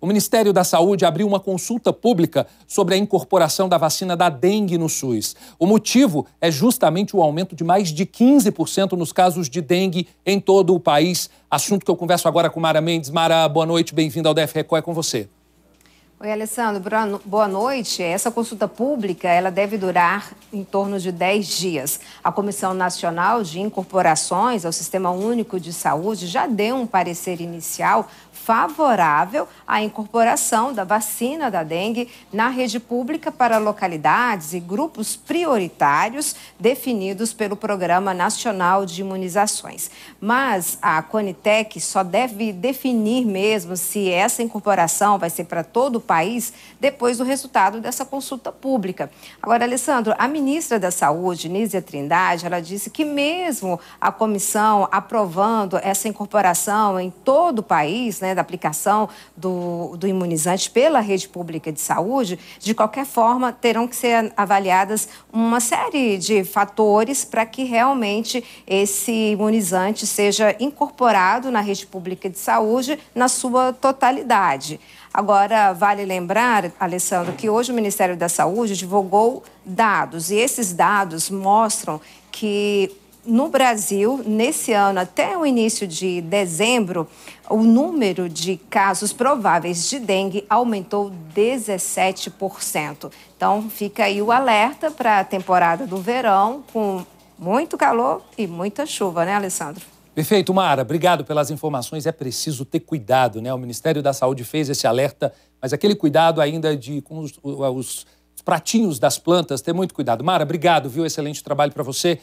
O Ministério da Saúde abriu uma consulta pública sobre a incorporação da vacina da dengue no SUS. O motivo é justamente o aumento de mais de 15% nos casos de dengue em todo o país. Assunto que eu converso agora com Mara Mendes. Mara, boa noite, bem-vinda ao DF Record, é com você. Oi, Alessandro, boa noite. Essa consulta pública, ela deve durar em torno de 10 dias. A Comissão Nacional de Incorporações ao Sistema Único de Saúde já deu um parecer inicial favorável à incorporação da vacina da dengue na rede pública para localidades e grupos prioritários definidos pelo Programa Nacional de Imunizações. Mas a Conitec só deve definir mesmo se essa incorporação vai ser para todo o país depois do resultado dessa consulta pública. Agora, Alessandro, a ministra da Saúde, Nízia Trindade, ela disse que mesmo a comissão aprovando essa incorporação em todo o país, né, da aplicação do, do imunizante pela rede pública de saúde, de qualquer forma terão que ser avaliadas uma série de fatores para que realmente esse imunizante seja incorporado na rede pública de saúde na sua totalidade. Agora, vale lembrar, Alessandro, que hoje o Ministério da Saúde divulgou dados, e esses dados mostram que no Brasil, nesse ano, até o início de dezembro, o número de casos prováveis de dengue aumentou 17%. Então, fica aí o alerta para a temporada do verão, com muito calor e muita chuva, né, Alessandro? Prefeito Mara, obrigado pelas informações. É preciso ter cuidado, né? O Ministério da Saúde fez esse alerta, mas aquele cuidado ainda de com os, os pratinhos das plantas, ter muito cuidado. Mara, obrigado, viu? Excelente trabalho para você.